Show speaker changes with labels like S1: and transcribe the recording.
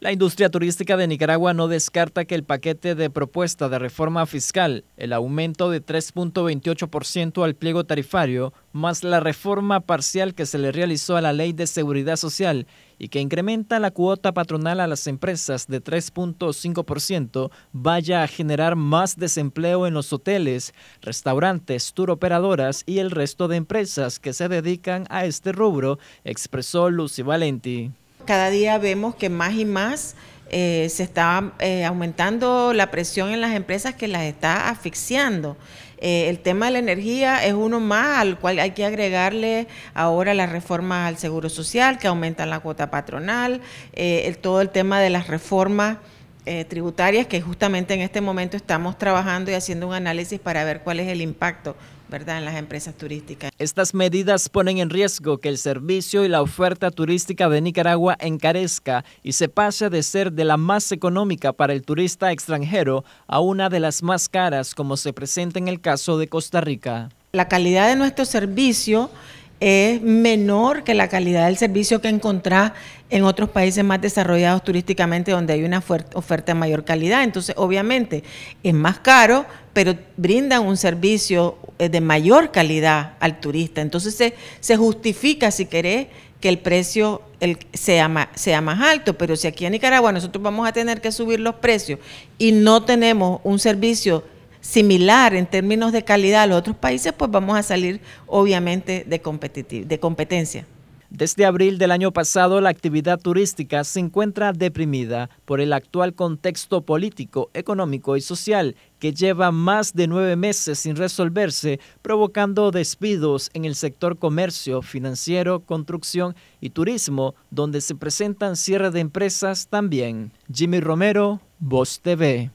S1: La industria turística de Nicaragua no descarta que el paquete de propuesta de reforma fiscal, el aumento de 3.28% al pliego tarifario, más la reforma parcial que se le realizó a la Ley de Seguridad Social y que incrementa la cuota patronal a las empresas de 3.5%, vaya a generar más desempleo en los hoteles, restaurantes, tour operadoras y el resto de empresas que se dedican a este rubro, expresó Lucy Valenti
S2: cada día vemos que más y más eh, se está eh, aumentando la presión en las empresas que las está asfixiando. Eh, el tema de la energía es uno más al cual hay que agregarle ahora las reformas al Seguro Social que aumentan la cuota patronal, el, todo el tema de las reformas eh, tributarias que justamente en este momento estamos trabajando y haciendo un análisis para ver cuál es el impacto ¿verdad? en las
S1: empresas turísticas. Estas medidas ponen en riesgo que el servicio y la oferta turística de Nicaragua encarezca y se pase de ser de la más económica para el turista extranjero a una de las más caras como se presenta en el caso de Costa Rica.
S2: La calidad de nuestro servicio es menor que la calidad del servicio que encontrás en otros países más desarrollados turísticamente donde hay una oferta de mayor calidad. Entonces, obviamente, es más caro, pero brindan un servicio eh, de mayor calidad al turista. Entonces, se, justifica, si querés, que el precio el, sea, sea más alto, pero si aquí en Nicaragua nosotros vamos a tener que subir los precios y no tenemos un servicio similar en términos de calidad a los otros países, pues vamos a salir obviamente de,
S1: de competencia. Desde abril del año pasado, la actividad turística se encuentra deprimida por el actual contexto político, económico y social, que lleva más de nueve meses sin resolverse, provocando despidos en el sector comercio, financiero, construcción y turismo, donde se presentan cierres de empresas también. Jimmy Romero, Voz TV.